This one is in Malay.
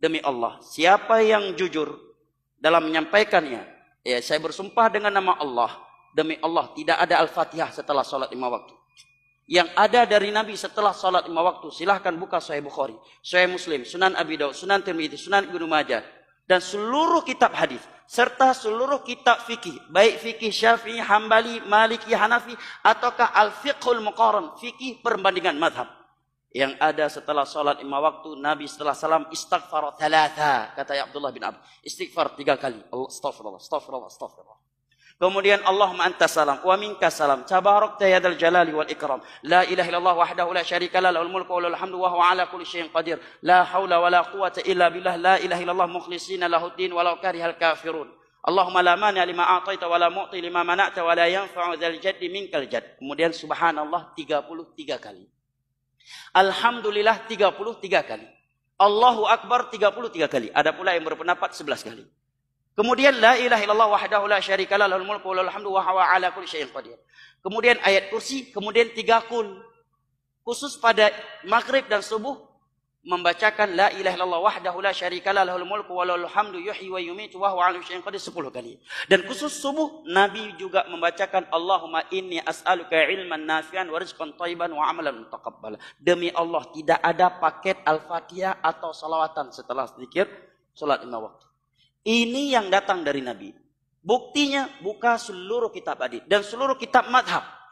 demi Allah. Siapa yang jujur dalam menyampaikannya? Ya, saya bersumpah dengan nama Allah. Demi Allah, tidak ada Al-Fatihah setelah sholat lima waktu. Yang ada dari Nabi setelah sholat lima waktu, silahkan buka Sahih Bukhari, Sahih Muslim, Sunan Abi Daud, Sunan Tirmidzi, Sunan Ibnu Majah, dan seluruh kitab hadis serta seluruh kitab fikih, baik fikih Syafi'i, Hambali, Maliki, Hanafi, ataukah Al-Fiqhul Muqarram, fikih perbandingan madhab yang ada setelah sholat lima waktu Nabi setelah salam istighfar thalatha kata Abdullah bin Abi istighfar tiga kali Allah astaghfirullah astaghfirullah astaghfirullah Kemudian Allahumma anta salam wa minka salam tabarak ya jalali wal ikram la ilaha illallah wahdahu la syarika la lahul mulku wa lahul hamdu wa huwa ala kulli syai'in qadir la haula wa la quwwata illa billah la ilaha illallah mukhlishina lahud din wa law karihal kafirun Allahumma la mani lima a'taita wa la mu'ti lima mana'ta wa la yanfa'u dzal jaddi minkal jadd kemudian subhanallah 33 kali Alhamdulillah 33 kali. Allahu Akbar 33 kali. Ada pula yang berpendapat 11 kali. Kemudian la ilaha illallah wahdahu la syarika lah, lahul mulku wa hamdu wa huwa ala kulli syai'in qadir. Kemudian ayat kursi, kemudian tiga kul. Khusus pada maghrib dan subuh membacakan la ilaha illallah wahdahu la syarikalah lahul mulku wa lahul hamdu yuhyi wa yumiitu wa huwa ala syai'in qadir 10 kali. Dan khusus subuh Nabi juga membacakan Allahumma inni as'aluka ilman nafi'an wa rizqan thayyiban wa amalan mutaqabbal. Demi Allah tidak ada paket Al-Fatihah atau salawatan setelah zikir salat lima waktu. Ini yang datang dari Nabi. Buktinya buka seluruh kitab hadis dan seluruh kitab madhab.